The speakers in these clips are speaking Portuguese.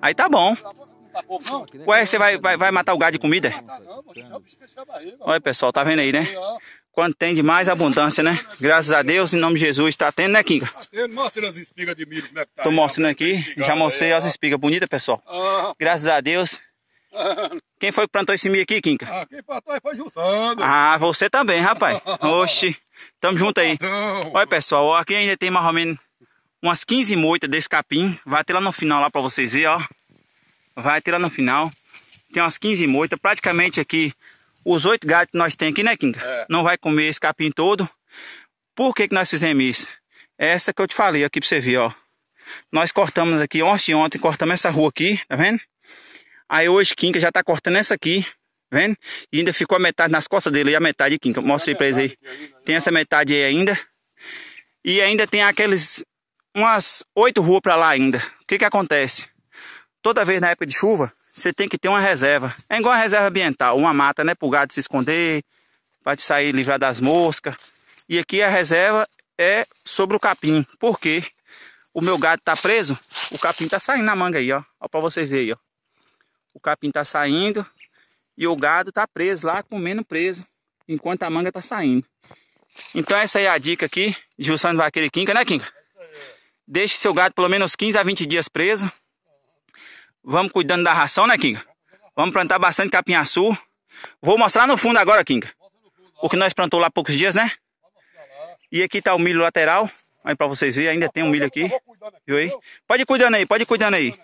Aí tá bom. Tá né? Ué, você vai, vai, vai matar o gado de comida? Tá, Olha, pessoal, tá vendo aí, né? Quando tem de mais abundância, né? Graças a Deus, em nome de Jesus, tá tendo, né, Kinga? Tá mostra as espigas de milho, né, Tô mostrando aqui, já mostrei as espigas bonitas, pessoal. Ah. Graças a Deus. Quem foi que plantou esse milho aqui, Kinga? Ah, quem plantou foi Jussando. Ah, você também, rapaz. Oxi, tamo junto aí. Olha, pessoal, aqui ainda tem mais ou menos umas 15 moitas desse capim. Vai ter lá no final lá para vocês verem, ó. Vai ter lá no final. Tem umas 15 moitas. Praticamente aqui, os oito gatos que nós tem aqui, né, Kinga? É. Não vai comer esse capim todo. Por que que nós fizemos isso? É essa que eu te falei aqui para você ver, ó. Nós cortamos aqui ontem ontem, cortamos essa rua aqui, tá vendo? Aí hoje Kinga já tá cortando essa aqui, tá vendo? E ainda ficou a metade nas costas dele e a metade de Kinga. Mostra aí pra eles aí. Tem essa metade aí ainda. E ainda tem aqueles umas oito ruas para lá ainda. O que que acontece? Toda vez na época de chuva, você tem que ter uma reserva. É igual a reserva ambiental, uma mata, né, para o gado se esconder, para te sair livrar das moscas. E aqui a reserva é sobre o capim. Por quê? O meu gado tá preso, o capim tá saindo na manga aí, ó. Ó para vocês verem, ó. O capim tá saindo e o gado tá preso lá, comendo preso, enquanto a manga tá saindo. Então essa é a dica aqui de Jussano Vaqueiro e Quinca, né, Quinca? Deixe seu gado pelo menos 15 a 20 dias preso. Vamos cuidando da ração, né, Kinga? Vamos plantar bastante capinhaçu. Vou mostrar no fundo agora, Kinga. O que nós plantou lá há poucos dias, né? E aqui tá o milho lateral. Aí pra vocês verem, ainda tem um milho aqui. Viu aí? Pode ir cuidando aí, pode ir cuidando aí.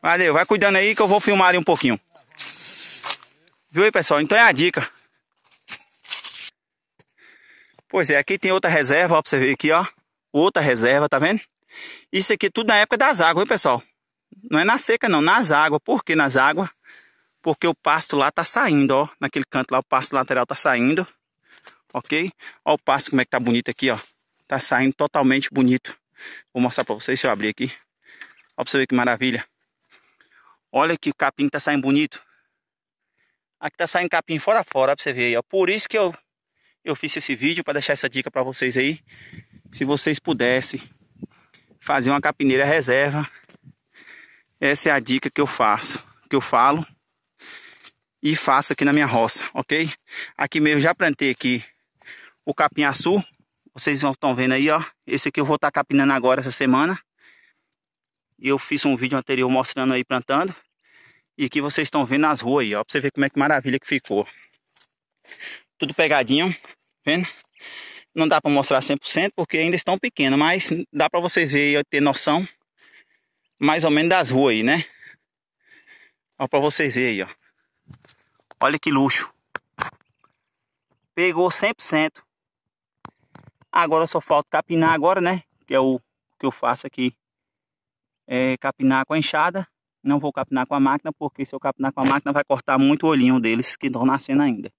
Valeu, vai cuidando aí que eu vou filmar ali um pouquinho. Viu aí, pessoal? Então é a dica. Pois é, aqui tem outra reserva, ó, pra você ver aqui, ó outra reserva, tá vendo? Isso aqui tudo na época das águas, hein, pessoal? Não é na seca não, nas águas. Por que nas águas? Porque o pasto lá tá saindo, ó. Naquele canto lá, o pasto lateral tá saindo. Ok? Ó o pasto como é que tá bonito aqui, ó. Tá saindo totalmente bonito. Vou mostrar pra vocês, se eu abrir aqui. Ó pra você ver que maravilha. Olha que o capim tá saindo bonito. Aqui tá saindo capim fora fora, ó, pra você ver aí, ó. Por isso que eu, eu fiz esse vídeo, pra deixar essa dica pra vocês aí se vocês pudessem fazer uma capineira reserva, essa é a dica que eu faço, que eu falo e faço aqui na minha roça, ok? Aqui mesmo já plantei aqui o capinhaçu, vocês estão vendo aí, ó. Esse aqui eu vou estar tá capinando agora essa semana. e Eu fiz um vídeo anterior mostrando aí plantando. E aqui vocês estão vendo as ruas aí, ó. Pra você ver como é que maravilha que ficou. Tudo pegadinho, vendo? Não dá para mostrar 100% porque ainda estão pequenos, mas dá para vocês verem e ter noção mais ou menos das ruas aí, né? Ó, para vocês verem aí, ó. Olha que luxo. Pegou 100%. Agora só falta capinar agora, né? Que é o que eu faço aqui. É capinar com a enxada. Não vou capinar com a máquina, porque se eu capinar com a máquina vai cortar muito o olhinho deles que estão nascendo ainda.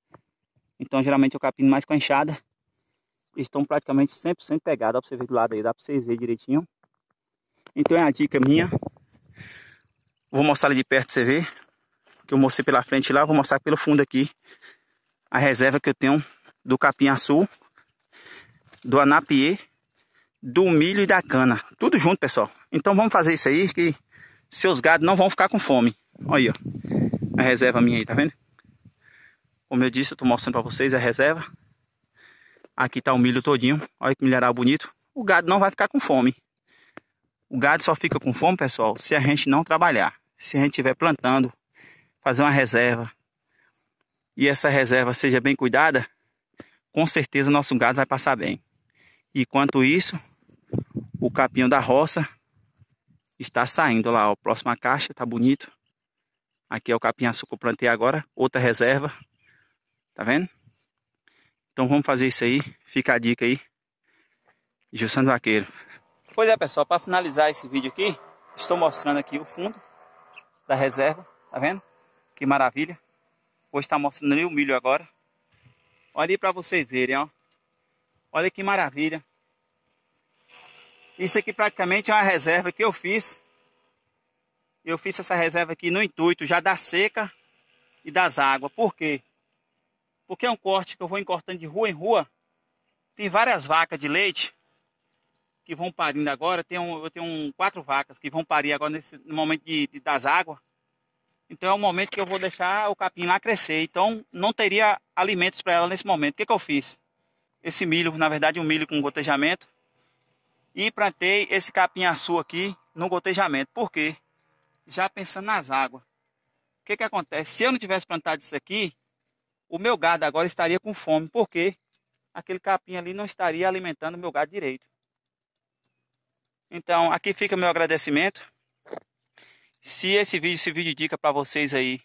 Então geralmente eu capino mais com a enxada estão praticamente 100% pegadas. Pra você ver do lado aí, dá para vocês verem direitinho. Então é a dica minha. Vou mostrar ali de perto pra você ver. Que eu mostrei pela frente lá, vou mostrar pelo fundo aqui. A reserva que eu tenho do capim açul, do anapie, do milho e da cana. Tudo junto, pessoal. Então vamos fazer isso aí que seus gados não vão ficar com fome. Olha aí, ó. A reserva minha aí, tá vendo? Como eu disse, eu tô mostrando para vocês a reserva. Aqui tá o milho todinho. Olha que milharal bonito. O gado não vai ficar com fome. O gado só fica com fome, pessoal, se a gente não trabalhar. Se a gente estiver plantando, fazer uma reserva. E essa reserva seja bem cuidada, com certeza nosso gado vai passar bem. Enquanto isso, o capinho da roça está saindo lá, ó. Próxima caixa, tá bonito. Aqui é o capim açúcar que eu plantei agora, outra reserva. Tá vendo? Então vamos fazer isso aí. Fica a dica aí. Jussando Vaqueiro. Pois é, pessoal, para finalizar esse vídeo aqui, estou mostrando aqui o fundo da reserva, tá vendo? Que maravilha. Vou estar mostrando ali o milho agora. Olha aí para vocês verem, ó. Olha que maravilha. Isso aqui praticamente é uma reserva que eu fiz. Eu fiz essa reserva aqui no intuito já da seca e das águas. Por quê? porque é um corte que eu vou encortando de rua em rua. Tem várias vacas de leite que vão parindo agora. Tem um, eu tenho um, quatro vacas que vão parir agora nesse no momento de, de, das águas. Então é o momento que eu vou deixar o capim lá crescer. Então não teria alimentos para ela nesse momento. O que, que eu fiz? Esse milho, na verdade, um milho com gotejamento. E plantei esse capim açu aqui no gotejamento. Por quê? Já pensando nas águas. O que, que acontece? Se eu não tivesse plantado isso aqui, o meu gado agora estaria com fome, porque aquele capim ali não estaria alimentando o meu gado direito. Então, aqui fica o meu agradecimento. Se esse vídeo esse vídeo dica para vocês aí,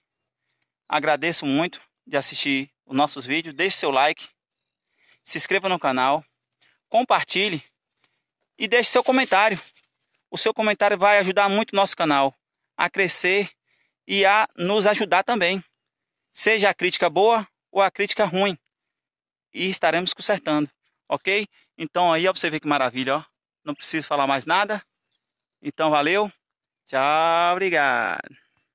agradeço muito de assistir os nossos vídeos. Deixe seu like, se inscreva no canal, compartilhe e deixe seu comentário. O seu comentário vai ajudar muito o nosso canal a crescer e a nos ajudar também. Seja a crítica boa ou a crítica ruim. E estaremos consertando, ok? Então aí, ó, você ver que maravilha, ó. Não preciso falar mais nada. Então, valeu. Tchau, obrigado.